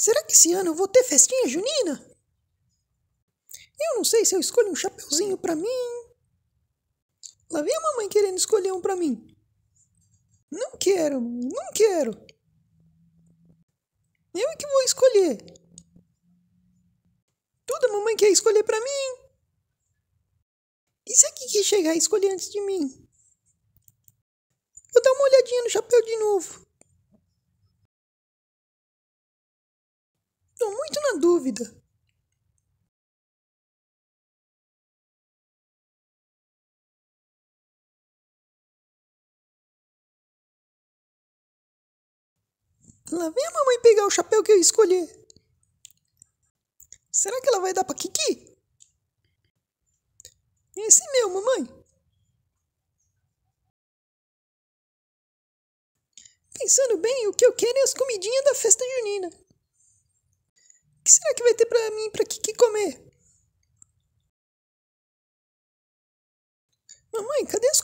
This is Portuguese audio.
Será que esse ano eu vou ter festinha junina? Eu não sei se eu escolho um chapeuzinho para mim. Lá vem a mamãe querendo escolher um para mim. Não quero, não quero. Eu é que vou escolher. Tudo a mamãe quer escolher para mim. E se a Kiki chegar a escolher antes de mim? Vou dar uma olhadinha no chapéu de novo. muito na dúvida. Lá vem a mamãe pegar o chapéu que eu escolher. Será que ela vai dar pra Kiki? Esse é meu, mamãe. Pensando bem, o que eu quero é as comidinhas da festa junina que será que vai ter para mim, para Kiki comer? Mamãe, cadê a